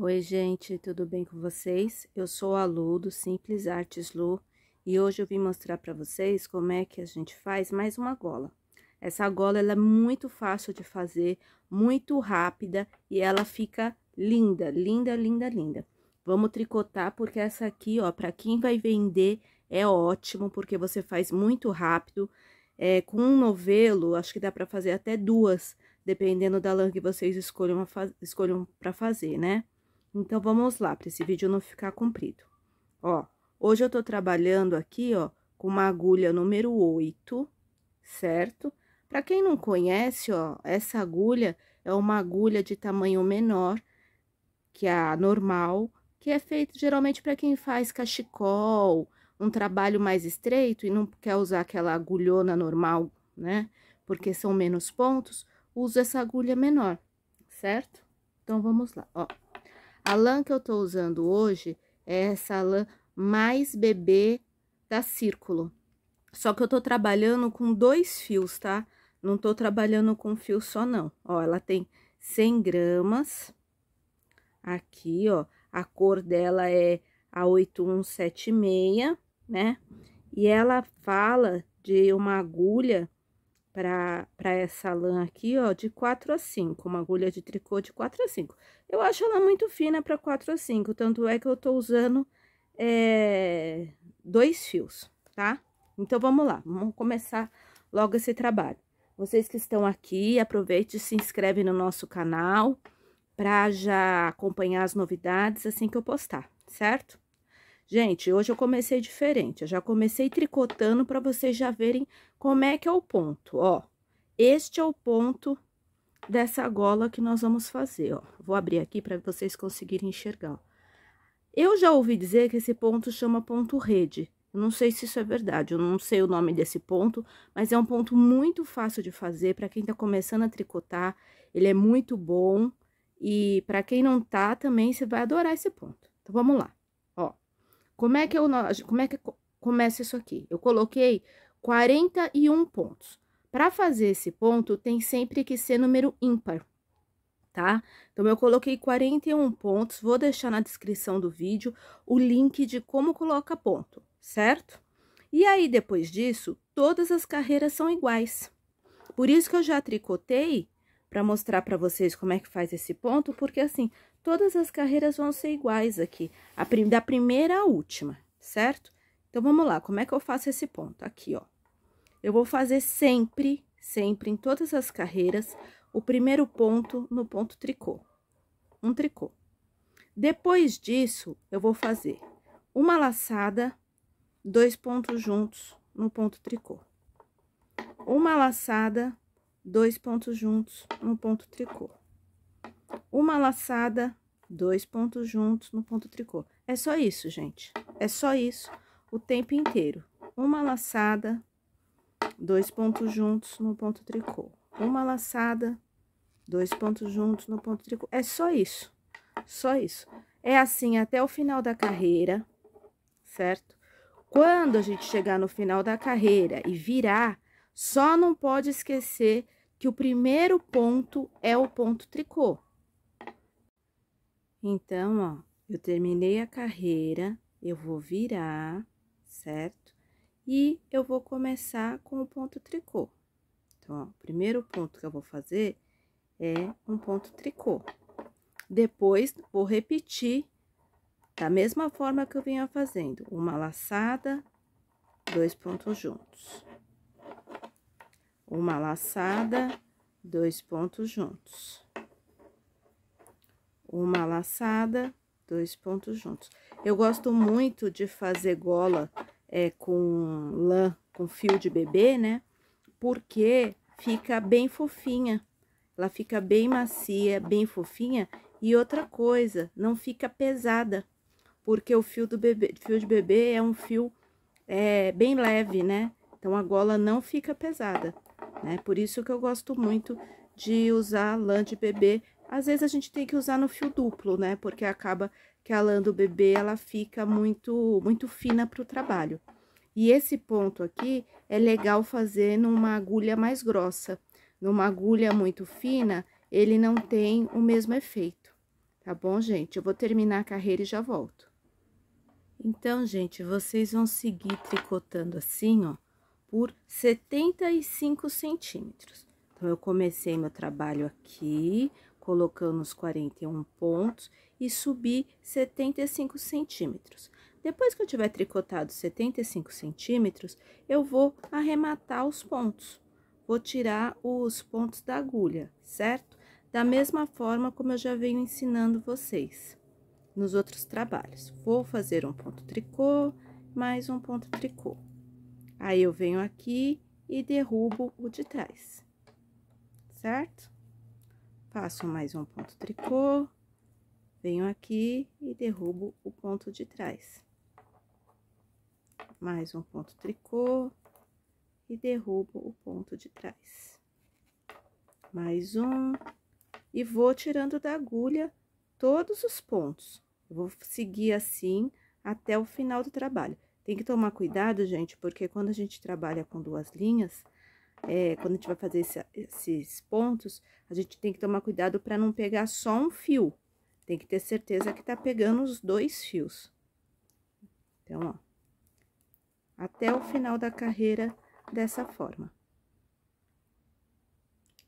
Oi, gente, tudo bem com vocês? Eu sou a Lu do Simples Artes Lu e hoje eu vim mostrar para vocês como é que a gente faz mais uma gola. Essa gola ela é muito fácil de fazer, muito rápida e ela fica linda, linda, linda, linda. Vamos tricotar porque essa aqui, ó, para quem vai vender é ótimo porque você faz muito rápido. É, com um novelo, acho que dá para fazer até duas, dependendo da lã que vocês escolham, escolham para fazer, né? Então, vamos lá, para esse vídeo não ficar comprido. Ó, hoje eu tô trabalhando aqui, ó, com uma agulha número 8, certo? Para quem não conhece, ó, essa agulha é uma agulha de tamanho menor que a normal, que é feito geralmente para quem faz cachecol, um trabalho mais estreito e não quer usar aquela agulhona normal, né? Porque são menos pontos, usa essa agulha menor, certo? Então, vamos lá, ó. A lã que eu estou usando hoje é essa lã mais bebê da Círculo. Só que eu estou trabalhando com dois fios, tá? Não estou trabalhando com fio só, não. Ó, ela tem 100 gramas. Aqui, ó, a cor dela é a 8176, né? E ela fala de uma agulha para essa lã aqui, ó, de 4 a 5, uma agulha de tricô de 4 a 5. Eu acho ela muito fina para 4 a 5, tanto é que eu tô usando é, dois fios, tá? Então, vamos lá, vamos começar logo esse trabalho. Vocês que estão aqui, aproveite e se inscreve no nosso canal para já acompanhar as novidades assim que eu postar, certo? Gente, hoje eu comecei diferente, eu já comecei tricotando para vocês já verem como é que é o ponto, ó. Este é o ponto dessa gola que nós vamos fazer, ó. Vou abrir aqui para vocês conseguirem enxergar. Eu já ouvi dizer que esse ponto chama ponto rede. Eu não sei se isso é verdade, eu não sei o nome desse ponto, mas é um ponto muito fácil de fazer para quem está começando a tricotar. Ele é muito bom e para quem não tá também você vai adorar esse ponto. Então vamos lá. Como é que eu como é que começa isso aqui? Eu coloquei 41 pontos. Para fazer esse ponto, tem sempre que ser número ímpar, tá? Então, eu coloquei 41 pontos, vou deixar na descrição do vídeo o link de como coloca ponto, certo? E aí, depois disso, todas as carreiras são iguais. Por isso que eu já tricotei para mostrar para vocês como é que faz esse ponto, porque assim, Todas as carreiras vão ser iguais aqui, prim da primeira à última, certo? Então, vamos lá, como é que eu faço esse ponto? Aqui, ó. Eu vou fazer sempre, sempre, em todas as carreiras, o primeiro ponto no ponto tricô. Um tricô. Depois disso, eu vou fazer uma laçada, dois pontos juntos no ponto tricô. Uma laçada, dois pontos juntos no ponto tricô uma laçada, dois pontos juntos no ponto tricô. É só isso, gente. É só isso o tempo inteiro. Uma laçada, dois pontos juntos no ponto tricô. Uma laçada, dois pontos juntos no ponto tricô. É só isso. Só isso. É assim até o final da carreira, certo? Quando a gente chegar no final da carreira e virar, só não pode esquecer que o primeiro ponto é o ponto tricô. Então, ó, eu terminei a carreira, eu vou virar, certo? E eu vou começar com o ponto tricô. Então, ó, o primeiro ponto que eu vou fazer é um ponto tricô. Depois, vou repetir da mesma forma que eu vinha fazendo. Uma laçada, dois pontos juntos. Uma laçada, dois pontos juntos uma laçada, dois pontos juntos. Eu gosto muito de fazer gola é, com lã, com fio de bebê, né? Porque fica bem fofinha, ela fica bem macia, bem fofinha. E outra coisa, não fica pesada, porque o fio, do bebê, fio de bebê é um fio é, bem leve, né? Então, a gola não fica pesada, né? Por isso que eu gosto muito de usar lã de bebê às vezes a gente tem que usar no fio duplo, né? Porque acaba que a lã do bebê, ela fica muito, muito fina para o trabalho. E esse ponto aqui é legal fazer numa agulha mais grossa. Numa agulha muito fina, ele não tem o mesmo efeito. Tá bom, gente? Eu vou terminar a carreira e já volto. Então, gente, vocês vão seguir tricotando assim, ó, por 75 centímetros. Então, eu comecei meu trabalho aqui, colocando os 41 pontos e subir 75 centímetros. Depois que eu tiver tricotado 75 centímetros, eu vou arrematar os pontos. Vou tirar os pontos da agulha, certo? Da mesma forma como eu já venho ensinando vocês nos outros trabalhos. Vou fazer um ponto tricô, mais um ponto tricô. Aí, eu venho aqui e derrubo o de trás, certo? Faço mais um ponto tricô, venho aqui e derrubo o ponto de trás. Mais um ponto tricô e derrubo o ponto de trás. Mais um, e vou tirando da agulha todos os pontos. vou seguir assim até o final do trabalho. Tem que tomar cuidado, gente, porque quando a gente trabalha com duas linhas, é, quando a gente vai fazer esse, esses pontos, a gente tem que tomar cuidado para não pegar só um fio. Tem que ter certeza que tá pegando os dois fios. Então, ó. Até o final da carreira, dessa forma.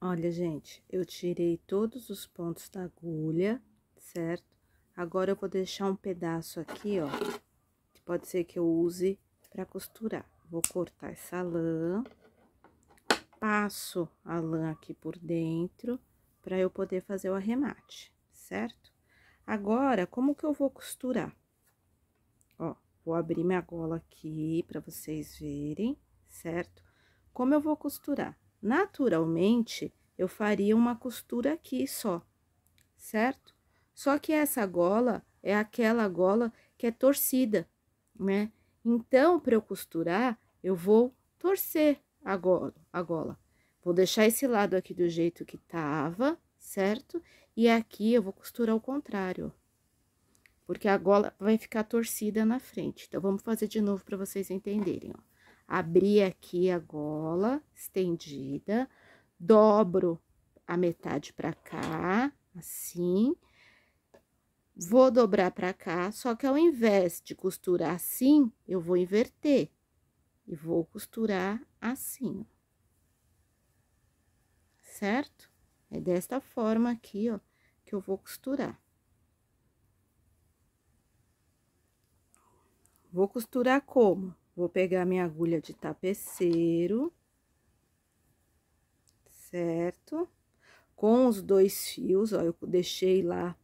Olha, gente, eu tirei todos os pontos da agulha, certo? Agora, eu vou deixar um pedaço aqui, ó, que pode ser que eu use para costurar. Vou cortar essa lã, passo a lã aqui por dentro para eu poder fazer o arremate, certo? Agora, como que eu vou costurar? Ó, vou abrir minha gola aqui para vocês verem, certo? Como eu vou costurar? Naturalmente, eu faria uma costura aqui só, certo? Só que essa gola é aquela gola que é torcida, né? Então, para eu costurar, eu vou torcer a gola, a gola. Vou deixar esse lado aqui do jeito que tava, certo? E aqui eu vou costurar ao contrário, porque a gola vai ficar torcida na frente. Então, vamos fazer de novo para vocês entenderem, ó. Abri aqui a gola estendida, dobro a metade para cá, assim. Vou dobrar para cá, só que ao invés de costurar assim, eu vou inverter. E vou costurar assim, ó. Certo? É desta forma aqui, ó, que eu vou costurar. Vou costurar como? Vou pegar minha agulha de tapeceiro, certo? Com os dois fios, ó, eu deixei lá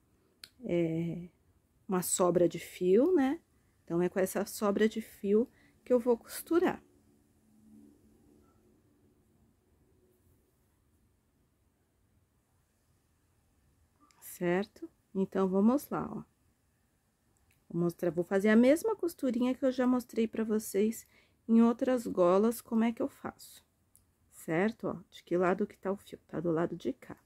é, uma sobra de fio, né? Então, é com essa sobra de fio que eu vou costurar. Certo? Então, vamos lá, ó. Vou mostrar, vou fazer a mesma costurinha que eu já mostrei pra vocês em outras golas, como é que eu faço. Certo? Ó, de que lado que tá o fio? Tá do lado de cá.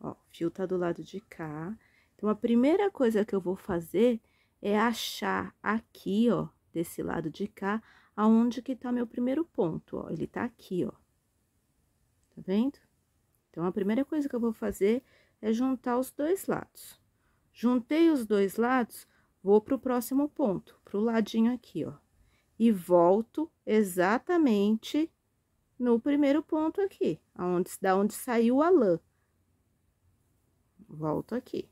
Ó, o fio tá do lado de cá. Então, a primeira coisa que eu vou fazer é achar aqui, ó, desse lado de cá, aonde que tá meu primeiro ponto, ó. Ele tá aqui, ó. Tá vendo? Então, a primeira coisa que eu vou fazer é juntar os dois lados. Juntei os dois lados, vou pro próximo ponto, pro ladinho aqui, ó. E volto exatamente no primeiro ponto aqui, aonde, da onde saiu a lã. Volto aqui.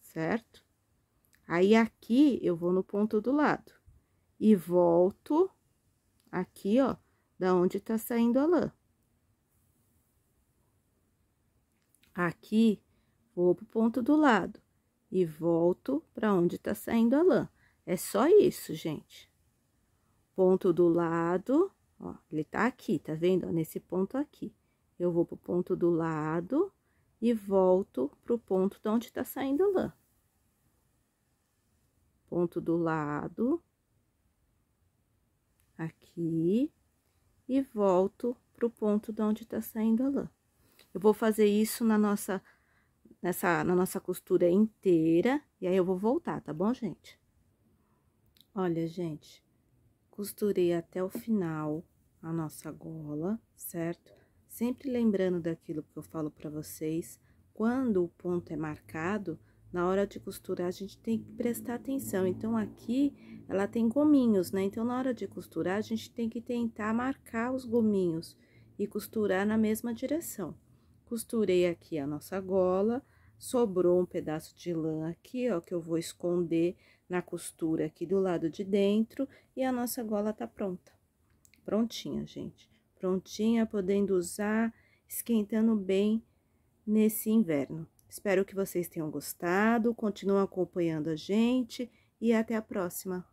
Certo? Aí, aqui, eu vou no ponto do lado e volto aqui, ó, da onde tá saindo a lã. Aqui, vou pro ponto do lado e volto para onde tá saindo a lã. É só isso, gente. Ponto do lado, ó, ele tá aqui, tá vendo? nesse ponto aqui. Eu vou pro ponto do lado e volto pro ponto de onde tá saindo a lã ponto do lado, aqui, e volto pro ponto de onde tá saindo a lã. Eu vou fazer isso na nossa, nessa, na nossa costura inteira, e aí eu vou voltar, tá bom, gente? Olha, gente, costurei até o final a nossa gola, certo? Sempre lembrando daquilo que eu falo pra vocês, quando o ponto é marcado, na hora de costurar, a gente tem que prestar atenção. Então, aqui ela tem gominhos, né? Então, na hora de costurar, a gente tem que tentar marcar os gominhos e costurar na mesma direção. Costurei aqui a nossa gola, sobrou um pedaço de lã aqui, ó, que eu vou esconder na costura aqui do lado de dentro e a nossa gola tá pronta. Prontinha, gente. Prontinha, podendo usar, esquentando bem nesse inverno. Espero que vocês tenham gostado, continuem acompanhando a gente e até a próxima!